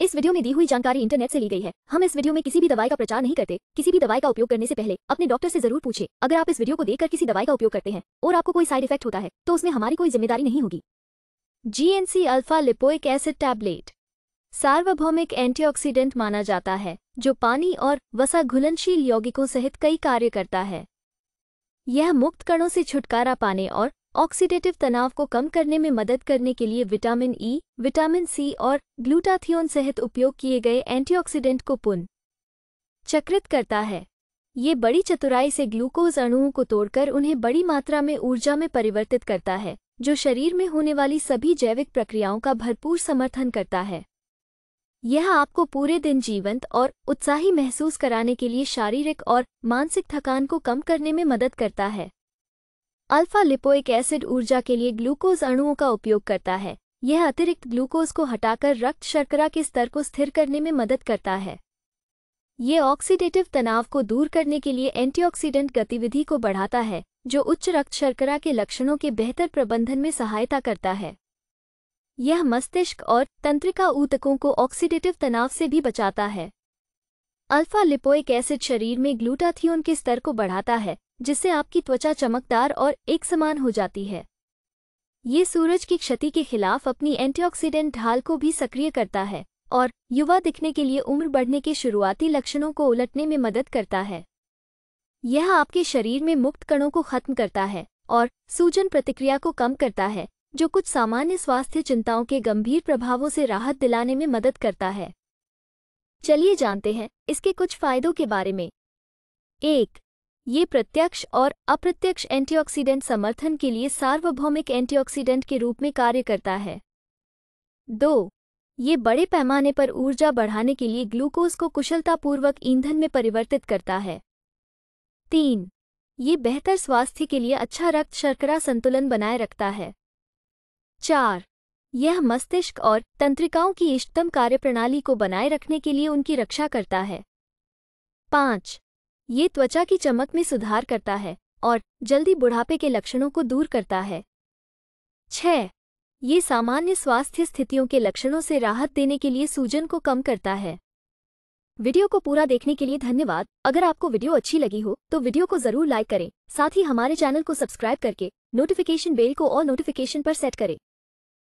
इस वीडियो में दी हुई जानकारी इंटरनेट से ली गई है हम इस वीडियो में किसी भी दवाई का प्रचार नहीं करते किसी भी दवाई का उपयोग करने से पहले अपने डॉक्टर से जरूर पूछे अगर आप इस वीडियो को देखकर किसी दवाई का उपयोग करते हैं और आपको कोई साइड इफेक्ट होता है तो उसमें हमारी कोई जिम्मेदारी नहीं होगी GNC alpha lipoic acid tablet सार्वभौमिक एंटीऑक्सीडेंट माना जाता है जो पानी और वसा घुलनशील यौगिकों सहित कई कार्य करता है यह मुक्त कणों से छुटकारा पाने और ऑक्सीडेटिव तनाव को कम करने में मदद करने के लिए vitamin E e, vitamin C और ग्लूटाथियोन सहित उपयोग किए गए एंटीऑक्सीडेंट को पुन चक्रित करता है ये बड़ी चतुराई से ग्लूकोज अणुओं को तोड़कर उन्हें बड़ी मात्रा में ऊर्जा में परिवर्तित करता है जो शरीर में होने वाली सभी जैविक प्रक्रियाओं का भरपूर समर्थन करता है यह आपको पूरे दिन जीवंत और उत्साही महसूस कराने के लिए शारीरिक और मानसिक थकान को कम करने में मदद करता है अल्फा लिपोइक एसिड ऊर्जा के लिए ग्लूकोज अणुओं का उपयोग करता है यह अतिरिक्त ग्लूकोज को हटाकर रक्त शर्करा के स्तर को स्थिर करने में मदद करता है ये ऑक्सीडेटिव तनाव को दूर करने के लिए एंटीऑक्सीडेंट गतिविधि को बढ़ाता है जो उच्च रक्त शर्करा के लक्षणों के बेहतर प्रबंधन में सहायता करता है यह मस्तिष्क और तंत्रिका ऊतकों को ऑक्सीडेटिव तनाव से भी बचाता है अल्फा लिपोइक एसिड शरीर में ग्लूटाथियोन के स्तर को बढ़ाता है जिससे आपकी त्वचा चमकदार और एक समान हो जाती है ये सूरज की क्षति के खिलाफ अपनी एंटीऑक्सीडेंट ढाल को भी सक्रिय करता है और युवा दिखने के लिए उम्र बढ़ने के शुरुआती लक्षणों को उलटने में मदद करता है यह आपके शरीर में मुक्त कणों को खत्म करता है और सूजन प्रतिक्रिया को कम करता है जो कुछ सामान्य स्वास्थ्य चिंताओं के गंभीर प्रभावों से राहत दिलाने में मदद करता है चलिए जानते हैं इसके कुछ फायदों के बारे में एक ये प्रत्यक्ष और अप्रत्यक्ष एंटीऑक्सीडेंट समर्थन के लिए सार्वभौमिक एंटीऑक्सीडेंट के रूप में कार्य करता है दो ये बड़े पैमाने पर ऊर्जा बढ़ाने के लिए ग्लूकोज को कुशलतापूर्वक ईंधन में परिवर्तित करता है तीन ये बेहतर स्वास्थ्य के लिए अच्छा रक्त शर्करा संतुलन बनाए रखता है चार यह मस्तिष्क और तंत्रिकाओं की इष्टतम कार्यप्रणाली को बनाए रखने के लिए उनकी रक्षा करता है पाँच ये त्वचा की चमक में सुधार करता है और जल्दी बुढ़ापे के लक्षणों को दूर करता है छ ये सामान्य स्वास्थ्य स्थितियों के लक्षणों से राहत देने के लिए सूजन को कम करता है वीडियो को पूरा देखने के लिए धन्यवाद अगर आपको वीडियो अच्छी लगी हो तो वीडियो को जरूर लाइक करें साथ ही हमारे चैनल को सब्सक्राइब करके नोटिफिकेशन बेल को और नोटिफिकेशन पर सेट करें